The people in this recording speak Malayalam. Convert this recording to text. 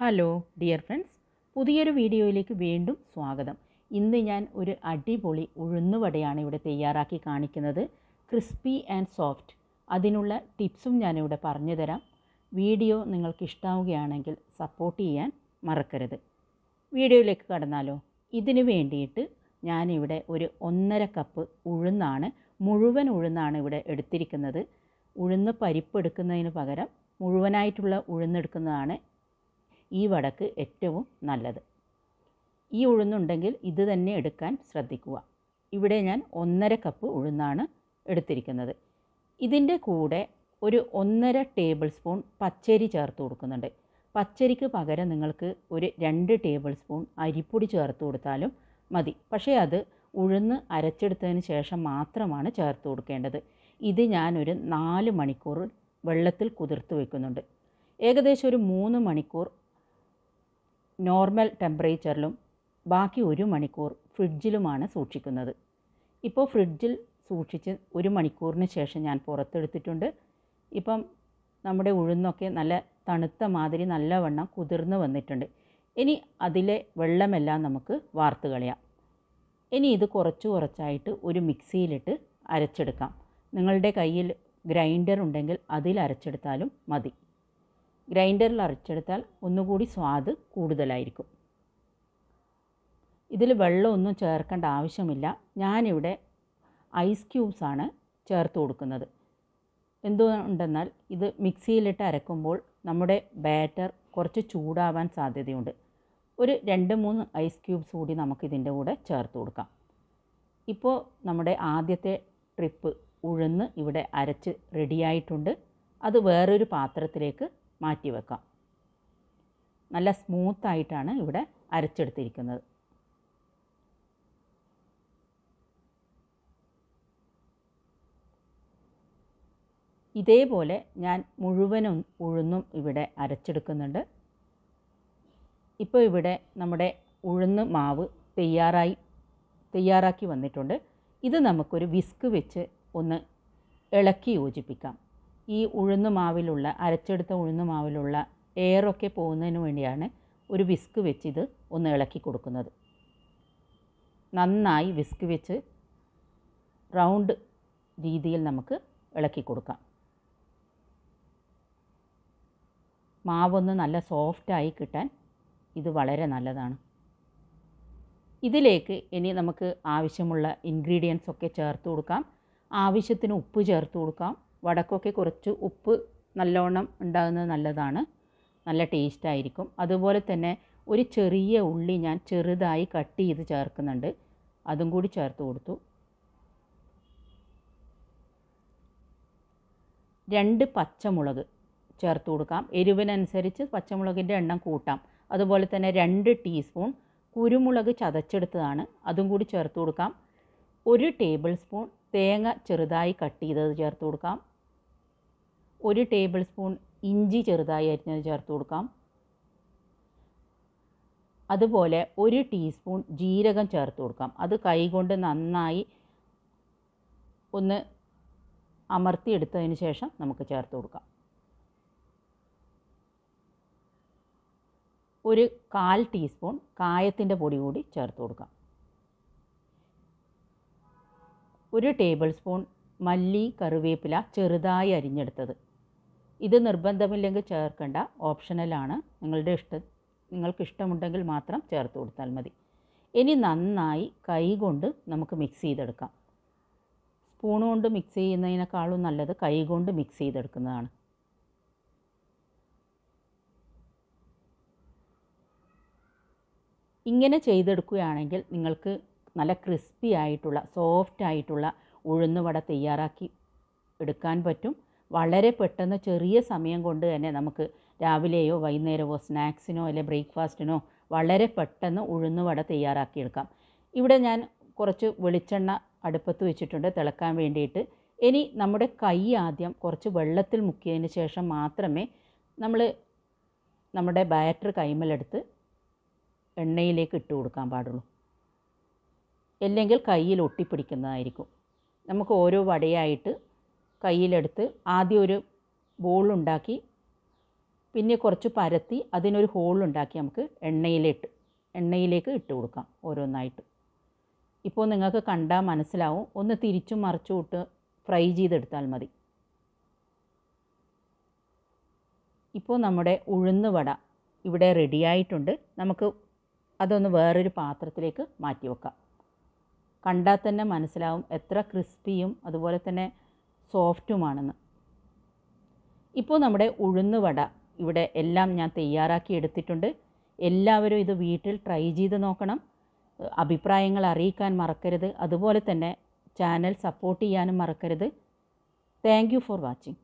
ഹലോ ഡിയർ ഫ്രണ്ട്സ് പുതിയൊരു വീഡിയോയിലേക്ക് വീണ്ടും സ്വാഗതം ഇന്ന് ഞാൻ ഒരു അടിപൊളി ഉഴുന്നുവടയാണ് ഇവിടെ തയ്യാറാക്കി കാണിക്കുന്നത് ക്രിസ്പി ആൻഡ് സോഫ്റ്റ് അതിനുള്ള ടിപ്സും ഞാനിവിടെ പറഞ്ഞു തരാം വീഡിയോ നിങ്ങൾക്ക് ഇഷ്ടാവുകയാണെങ്കിൽ സപ്പോർട്ട് ചെയ്യാൻ മറക്കരുത് വീഡിയോയിലേക്ക് കടന്നാലോ ഇതിന് വേണ്ടിയിട്ട് ഞാനിവിടെ ഒരു ഒന്നര കപ്പ് ഉഴുന്നാണ് മുഴുവൻ ഉഴുന്നാണ് ഇവിടെ എടുത്തിരിക്കുന്നത് ഉഴുന്ന് പരിപ്പ് എടുക്കുന്നതിന് പകരം മുഴുവനായിട്ടുള്ള ഉഴുന്നെടുക്കുന്നതാണ് ഈ വടക്ക് ഏറ്റവും നല്ലത് ഈ ഉഴുന്നുണ്ടെങ്കിൽ ഇത് തന്നെ എടുക്കാൻ ശ്രദ്ധിക്കുക ഇവിടെ ഞാൻ ഒന്നര കപ്പ് ഉഴുന്നാണ് എടുത്തിരിക്കുന്നത് ഇതിൻ്റെ കൂടെ ഒരു ഒന്നര ടേബിൾ സ്പൂൺ പച്ചരി ചേർത്ത് കൊടുക്കുന്നുണ്ട് പച്ചരിക്ക് പകരം നിങ്ങൾക്ക് ഒരു രണ്ട് ടേബിൾ സ്പൂൺ അരിപ്പൊടി ചേർത്ത് കൊടുത്താലും മതി പക്ഷേ അത് ഉഴുന്ന് അരച്ചെടുത്തതിന് ശേഷം മാത്രമാണ് ചേർത്ത് കൊടുക്കേണ്ടത് ഇത് ഞാനൊരു നാല് മണിക്കൂർ വെള്ളത്തിൽ കുതിർത്ത് വെക്കുന്നുണ്ട് ഏകദേശം ഒരു മൂന്ന് മണിക്കൂർ നോർമൽ ടെമ്പറേച്ചറിലും ബാക്കി ഒരു മണിക്കൂർ ഫ്രിഡ്ജിലുമാണ് സൂക്ഷിക്കുന്നത് ഇപ്പോൾ ഫ്രിഡ്ജിൽ സൂക്ഷിച്ച് ഒരു മണിക്കൂറിന് ശേഷം ഞാൻ പുറത്തെടുത്തിട്ടുണ്ട് ഇപ്പം നമ്മുടെ ഉഴുന്നൊക്കെ നല്ല തണുത്ത മാതിരി നല്ലവണ്ണം കുതിർന്ന് വന്നിട്ടുണ്ട് ഇനി അതിലെ വെള്ളമെല്ലാം നമുക്ക് വാർത്ത് കളയാം ഇനി ഇത് കുറച്ച് കുറച്ചായിട്ട് ഒരു മിക്സിയിലിട്ട് അരച്ചെടുക്കാം നിങ്ങളുടെ കയ്യിൽ ഗ്രൈൻഡർ ഉണ്ടെങ്കിൽ അതിൽ അരച്ചെടുത്താലും മതി ഗ്രൈൻഡറിൽ അരച്ചെടുത്താൽ ഒന്നുകൂടി സ്വാദ് കൂടുതലായിരിക്കും ഇതിൽ വെള്ളമൊന്നും ചേർക്കേണ്ട ആവശ്യമില്ല ഞാനിവിടെ ഐസ് ക്യൂബ്സാണ് ചേർത്ത് കൊടുക്കുന്നത് എന്തുകൊണ്ടെന്നാൽ ഇത് മിക്സിയിലിട്ട് അരക്കുമ്പോൾ നമ്മുടെ ബാറ്റർ കുറച്ച് ചൂടാവാൻ സാധ്യതയുണ്ട് ഒരു രണ്ട് മൂന്ന് ഐസ് ക്യൂബ്സ് കൂടി നമുക്കിതിൻ്റെ കൂടെ ചേർത്ത് കൊടുക്കാം ഇപ്പോൾ നമ്മുടെ ആദ്യത്തെ ട്രിപ്പ് ഉഴുന്ന് ഇവിടെ അരച്ച് റെഡിയായിട്ടുണ്ട് അത് വേറൊരു പാത്രത്തിലേക്ക് മാറ്റി വെക്കാം നല്ല സ്മൂത്തായിട്ടാണ് ഇവിടെ അരച്ചെടുത്തിരിക്കുന്നത് ഇതേപോലെ ഞാൻ മുഴുവനും ഉഴുന്നും ഇവിടെ അരച്ചെടുക്കുന്നുണ്ട് ഇപ്പോൾ ഇവിടെ നമ്മുടെ ഉഴുന്ന് മാവ് തയ്യാറായി തയ്യാറാക്കി വന്നിട്ടുണ്ട് ഇത് നമുക്കൊരു വിസ്ക് വെച്ച് ഒന്ന് ഇളക്കി യോജിപ്പിക്കാം ഈ ഉഴുന്ന് മാവിലുള്ള അരച്ചെടുത്ത ഉഴുന്ന് മാവിലുള്ള എയറൊക്കെ പോകുന്നതിന് വേണ്ടിയാണ് ഒരു വിസ്ക് വെച്ചിത് ഒന്ന് ഇളക്കി കൊടുക്കുന്നത് നന്നായി വിസ്ക് വെച്ച് റൗണ്ട് രീതിയിൽ നമുക്ക് ഇളക്കി കൊടുക്കാം മാവൊന്ന് നല്ല സോഫ്റ്റായി കിട്ടാൻ ഇത് വളരെ നല്ലതാണ് ഇതിലേക്ക് ഇനി നമുക്ക് ആവശ്യമുള്ള ഇൻഗ്രീഡിയൻസ് ഒക്കെ ചേർത്ത് കൊടുക്കാം ആവശ്യത്തിന് ഉപ്പ് ചേർത്ത് കൊടുക്കാം വടക്കൊക്കെ കുറച്ച് ഉപ്പ് നല്ലോണം ഉണ്ടാകുന്നത് നല്ലതാണ് നല്ല ടേസ്റ്റ് ആയിരിക്കും അതുപോലെ തന്നെ ഒരു ചെറിയ ഉള്ളി ഞാൻ ചെറുതായി കട്ട് ചെയ്ത് ചേർക്കുന്നുണ്ട് അതും കൂടി ചേർത്ത് കൊടുത്തു രണ്ട് പച്ചമുളക് ചേർത്ത് കൊടുക്കാം എരിവിനനുസരിച്ച് പച്ചമുളകിൻ്റെ എണ്ണം കൂട്ടാം അതുപോലെ തന്നെ രണ്ട് ടീസ്പൂൺ കുരുമുളക് ചതച്ചെടുത്തതാണ് അതും കൂടി ചേർത്ത് കൊടുക്കാം ഒരു ടേബിൾ സ്പൂൺ തേങ്ങ ചെറുതായി കട്ട് ചെയ്തത് ചേർത്ത് കൊടുക്കാം ഒരു ടേബിൾ സ്പൂൺ ഇഞ്ചി ചെറുതായി അരിഞ്ഞത് ചേർത്ത് കൊടുക്കാം അതുപോലെ ഒരു ടീസ്പൂൺ ജീരകം ചേർത്ത് കൊടുക്കാം അത് കൈകൊണ്ട് നന്നായി ഒന്ന് അമർത്തിയെടുത്തതിന് ശേഷം നമുക്ക് ചേർത്ത് കൊടുക്കാം ഒരു കാൽ ടീസ്പൂൺ കായത്തിൻ്റെ പൊടി കൂടി ചേർത്ത് കൊടുക്കാം ഒരു ടേബിൾ സ്പൂൺ മല്ലി കറിവേപ്പില ചെറുതായി അരിഞ്ഞെടുത്തത് ഇത് നിർബന്ധമില്ലെങ്കിൽ ചേർക്കേണ്ട ഓപ്ഷണലാണ് നിങ്ങളുടെ ഇഷ്ട നിങ്ങൾക്ക് ഇഷ്ടമുണ്ടെങ്കിൽ മാത്രം ചേർത്ത് കൊടുത്താൽ മതി ഇനി നന്നായി കൈ കൊണ്ട് നമുക്ക് മിക്സ് ചെയ്തെടുക്കാം സ്പൂൺ കൊണ്ട് മിക്സ് ചെയ്യുന്നതിനേക്കാളും നല്ലത് കൈ കൊണ്ട് മിക്സ് ചെയ്തെടുക്കുന്നതാണ് ഇങ്ങനെ ചെയ്തെടുക്കുകയാണെങ്കിൽ നിങ്ങൾക്ക് നല്ല ക്രിസ്പി ആയിട്ടുള്ള സോഫ്റ്റ് ആയിട്ടുള്ള ഉഴുന്ന് വട തയ്യാറാക്കി എടുക്കാൻ പറ്റും വളരെ പെട്ടെന്ന് ചെറിയ സമയം കൊണ്ട് തന്നെ നമുക്ക് രാവിലെയോ വൈകുന്നേരമോ സ്നാക്സിനോ അല്ലെ ബ്രേക്ക്ഫാസ്റ്റിനോ വളരെ പെട്ടെന്ന് ഉഴുന്ന് വട തയ്യാറാക്കിയെടുക്കാം ഇവിടെ ഞാൻ കുറച്ച് വെളിച്ചെണ്ണ അടുപ്പത്ത് വെച്ചിട്ടുണ്ട് തിളക്കാൻ വേണ്ടിയിട്ട് ഇനി നമ്മുടെ കൈ ആദ്യം കുറച്ച് വെള്ളത്തിൽ മുക്കിയതിന് ശേഷം മാത്രമേ നമ്മൾ നമ്മുടെ ബാറ്റർ കൈമലെടുത്ത് എണ്ണയിലേക്ക് ഇട്ട് കൊടുക്കാൻ പാടുള്ളൂ അല്ലെങ്കിൽ കയ്യിൽ ഒട്ടിപ്പിടിക്കുന്നതായിരിക്കും നമുക്ക് ഓരോ വടയായിട്ട് കയ്യിലെടുത്ത് ആദ്യം ഒരു ബോളുണ്ടാക്കി പിന്നെ കുറച്ച് പരത്തി അതിനൊരു ഹോളുണ്ടാക്കി നമുക്ക് എണ്ണയിലിട്ട് എണ്ണയിലേക്ക് ഇട്ട് കൊടുക്കാം ഓരോന്നായിട്ട് ഇപ്പോൾ നിങ്ങൾക്ക് കണ്ടാൽ മനസ്സിലാവും ഒന്ന് തിരിച്ചും മറിച്ചും ഇട്ട് ഫ്രൈ ചെയ്തെടുത്താൽ മതി ഇപ്പോൾ നമ്മുടെ ഉഴുന്ന് വട ഇവിടെ റെഡിയായിട്ടുണ്ട് നമുക്ക് അതൊന്ന് വേറൊരു പാത്രത്തിലേക്ക് മാറ്റി വെക്കാം കണ്ടാൽ തന്നെ മനസ്സിലാവും എത്ര ക്രിസ്പിയും അതുപോലെ തന്നെ സോഫ്റ്റുമാണെന്ന് ഇപ്പോൾ നമ്മുടെ ഉഴുന്ന് വട ഇവിടെ എല്ലാം ഞാൻ തയ്യാറാക്കി എടുത്തിട്ടുണ്ട് എല്ലാവരും ഇത് വീട്ടിൽ ട്രൈ ചെയ്ത് നോക്കണം അഭിപ്രായങ്ങൾ അറിയിക്കാൻ മറക്കരുത് അതുപോലെ തന്നെ ചാനൽ സപ്പോർട്ട് ചെയ്യാനും മറക്കരുത് താങ്ക് ഫോർ വാച്ചിങ്